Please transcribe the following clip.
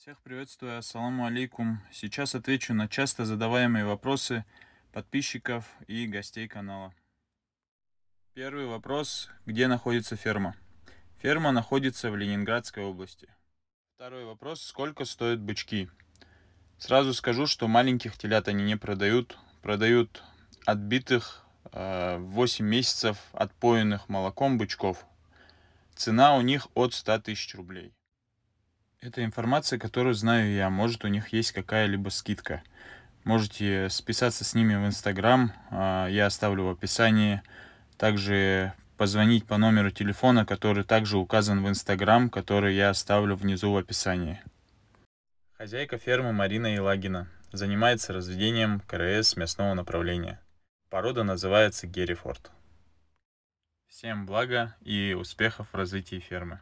Всех приветствую, ассаламу алейкум. Сейчас отвечу на часто задаваемые вопросы подписчиков и гостей канала. Первый вопрос. Где находится ферма? Ферма находится в Ленинградской области. Второй вопрос. Сколько стоят бычки? Сразу скажу, что маленьких телят они не продают. Продают отбитых 8 э, месяцев отпоенных молоком бычков. Цена у них от 100 тысяч рублей. Это информация, которую знаю я. Может, у них есть какая-либо скидка. Можете списаться с ними в Инстаграм, а, я оставлю в описании. Также позвонить по номеру телефона, который также указан в Инстаграм, который я оставлю внизу в описании. Хозяйка фермы Марина Елагина занимается разведением КРС мясного направления. Порода называется Геррифорд. Всем блага и успехов в развитии фермы.